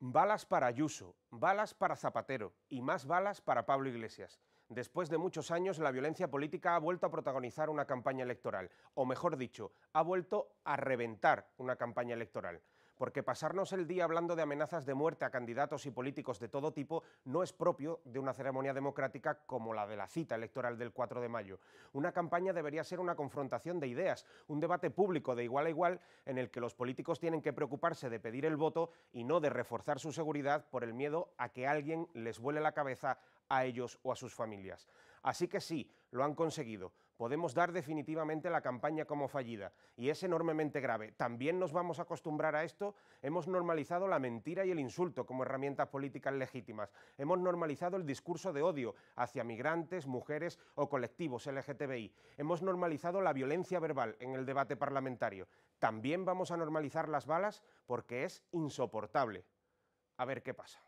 Balas para Ayuso, balas para Zapatero y más balas para Pablo Iglesias. Después de muchos años, la violencia política ha vuelto a protagonizar una campaña electoral, o mejor dicho, ha vuelto a reventar una campaña electoral porque pasarnos el día hablando de amenazas de muerte a candidatos y políticos de todo tipo no es propio de una ceremonia democrática como la de la cita electoral del 4 de mayo. Una campaña debería ser una confrontación de ideas, un debate público de igual a igual en el que los políticos tienen que preocuparse de pedir el voto y no de reforzar su seguridad por el miedo a que alguien les vuele la cabeza a ellos o a sus familias. Así que sí, lo han conseguido podemos dar definitivamente la campaña como fallida, y es enormemente grave. También nos vamos a acostumbrar a esto, hemos normalizado la mentira y el insulto como herramientas políticas legítimas, hemos normalizado el discurso de odio hacia migrantes, mujeres o colectivos LGTBI, hemos normalizado la violencia verbal en el debate parlamentario, también vamos a normalizar las balas porque es insoportable. A ver qué pasa.